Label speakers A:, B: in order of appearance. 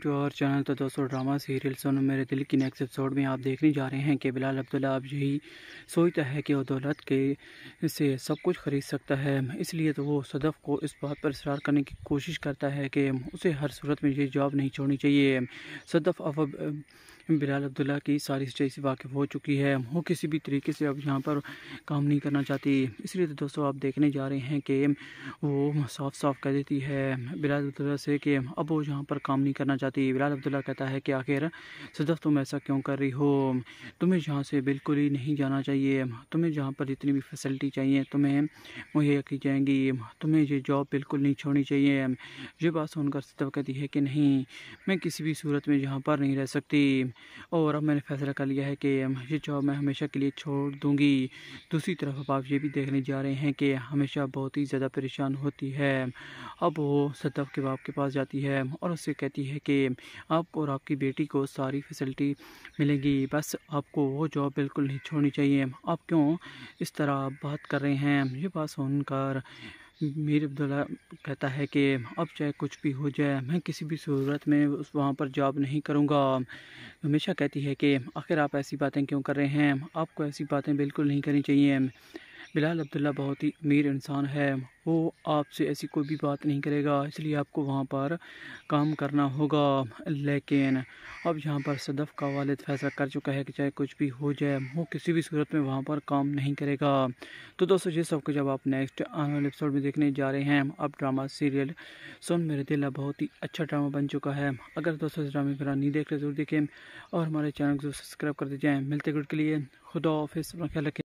A: to our channel तो दोस्तों drama serial सोन मेरे दिल की नेक्स्ट एपिसोड में आप देखने जा रहे हैं कि बिलाल अब्दुल्ला अब यही सोचता है कि वो दौलत के से सब कुछ खरीद सकता है इसलिए तो वो सदफ़ को इस बात पर इसरार करने की कोशिश करता है कि उसे हर सूरत में ये जॉब नहीं छोड़नी चाहिए सदफ़ अब बिलाल अब्दुल्ला की सारी सच्चाई से वाकिफ़ हो चुकी है वो किसी भी तरीके से अब यहाँ पर काम नहीं करना चाहती इसलिए तो दोस्तों आप देखने जा रहे हैं कि वो साफ साफ कह देती है बिलाल अब्दुल्ला से कि अब वो यहाँ पर काम नहीं करना जाती है बिलाल अब्दुल्ला कहता है कि आखिर सदफ तुम ऐसा क्यों कर रही हो तुम्हें जहाँ से बिल्कुल ही नहीं जाना चाहिए तुम्हें जहाँ पर जितनी भी फैसिलिटी चाहिए तुम्हें मुहैया की जाएंगी तुम्हें ये जॉब बिल्कुल नहीं छोड़नी चाहिए ये बात सुनकर सदफ कहती है कि नहीं मैं किसी भी सूरत में यहाँ पर नहीं रह सकती और अब मैंने फैसला कर लिया है कि ये जॉब मैं हमेशा के लिए छोड़ दूँगी दूसरी तरफ अब आप ये भी देखने जा रहे हैं कि हमेशा बहुत ही ज़्यादा परेशान होती है अब वो सदफ के बाप के पास जाती है और उससे कहती है कि कि आपको और आपकी बेटी को सारी फैसिलिटी मिलेगी बस आपको वो जॉब बिल्कुल नहीं छोड़नी चाहिए आप क्यों इस तरह बात कर रहे हैं ये बात सुनकर मीर अब्दुल्ला कहता है कि अब चाहे कुछ भी हो जाए मैं किसी भी सूरत में उस वहाँ पर जॉब नहीं करूँगा हमेशा कहती है कि आखिर आप ऐसी बातें क्यों कर रहे हैं आपको ऐसी बातें बिल्कुल नहीं करनी चाहिए बिलाल अब्दुल्ला बहुत ही अमीर इंसान है वो आपसे ऐसी कोई भी बात नहीं करेगा इसलिए आपको वहाँ पर काम करना होगा लेकिन अब यहाँ पर सदफ़ का वालद फैसला कर चुका है कि चाहे कुछ भी हो जाए वो किसी भी सूरत में वहाँ पर काम नहीं करेगा तो दोस्तों ये सब कुछ अब आप नेक्स्ट आने वाले एपिसोड में देखने जा रहे हैं अब ड्रामा सीरियल सोन मेरे दिल बहुत ही अच्छा ड्रामा बन चुका है अगर दोस्तों इस ड्रामे फिर नहीं देख रहे जरूर देखें और हमारे चैनल को सब्सक्राइब कर दी जाए मिलते गुड के लिए खुदा ऑफिस ख्याल रखें